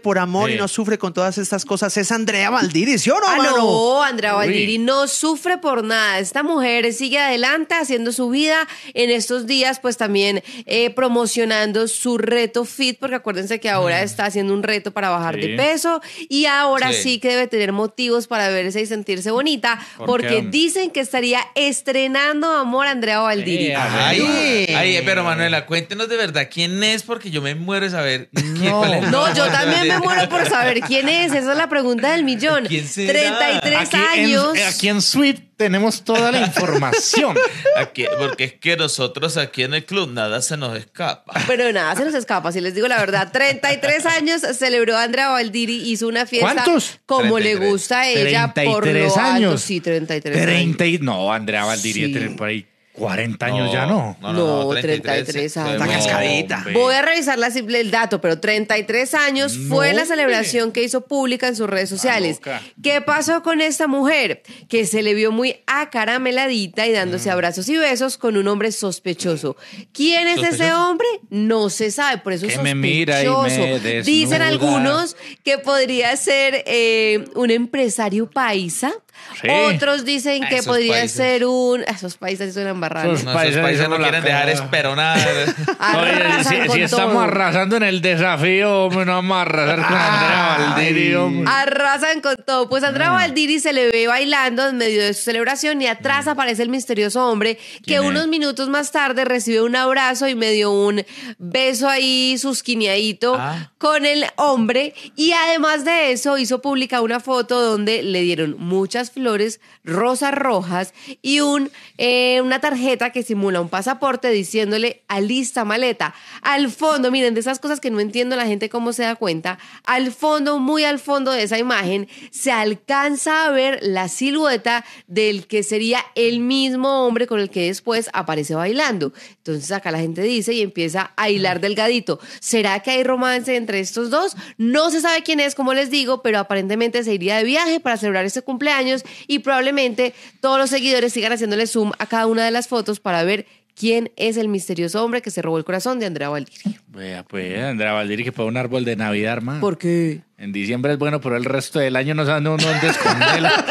por amor y no sufre con todas estas cosas es Andrea Valdiri, ¿sí no? Ah, no, Andrea Valdiri no sufre por nada. Esta mujer sigue adelante haciendo su vida en estos días, pues también eh, promocionando su reto fit, porque acuérdense que ahora mm. está haciendo un reto para bajar de peso y ahora sí. que debe tener motivos para verse y sentirse bonita, porque dicen que estaría estrenando amor a Andrea Valdiri. pero Manuela, cuéntenos de verdad quién es, porque yo me muero de saber No, yo también me muero por saber quién es. Esa es la pregunta del millón. ¿Quién 33 años. aquí en Sweet tenemos toda la información. porque es que nosotros aquí en el club nada se nos escapa. Pero nada se nos escapa, si les digo la verdad. 33 años celebró Andrea Valdiri, hizo una fiesta ¿Cuántos? como le gusta a ella por lo años. Alto. Sí, 33 30, años. No, Andrea Valdiri, por ahí 40 años ya no. No, 33, años. Está cascadita. Voy a revisar la, el dato, pero 33 años fue la celebración que hizo pública en sus redes sociales. ¿Qué pasó con esta mujer? Que se le vio muy acarameladita y dándose mm. abrazos y besos con un hombre sospechoso. ¿Quién es ese hombre? No se sabe, por eso es sospechoso. Dicen algunos que podría ser eh, un empresario paisa. Otros dicen que podría ser un... Esos paisas son sus países, no quieren dejar esperonar. si, ah, estamos arrasando en el desafío, no vamos a arrasar con Valdiri. Arrasan con todo. Pues Andrea Valdiri se le ve bailando en medio de su celebración y atrás mm. aparece el misterioso hombre que unos minutos más tarde recibe un abrazo y me dio un beso ahí susquineadito ah. con el hombre. Y además de eso, hizo pública una foto donde le dieron muchas flores, rosas rojas y un, eh, una tarjeta tarjeta que simula un pasaporte diciéndole a lista maleta. Al fondo, miren, de esas cosas que no entiendo la gente cómo se da cuenta, al fondo, muy al fondo de esa imagen, se alcanza a ver la silueta del que sería el mismo hombre con el que después aparece bailando. Entonces acá la gente dice y empieza a hilar delgadito. ¿Será que hay romance entre estos dos? No se sabe quién es, como les digo, pero aparentemente se iría de viaje para celebrar ese cumpleaños y probablemente todos los seguidores sigan haciéndole zoom a cada una de las fotos para ver quién es el misterioso hombre que se robó el corazón de Andrea Valdir Vea, pues, Andrea que fue un árbol de Navidad, hermano. ¿Por qué? En diciembre es bueno, pero el resto del año no sabe uno dónde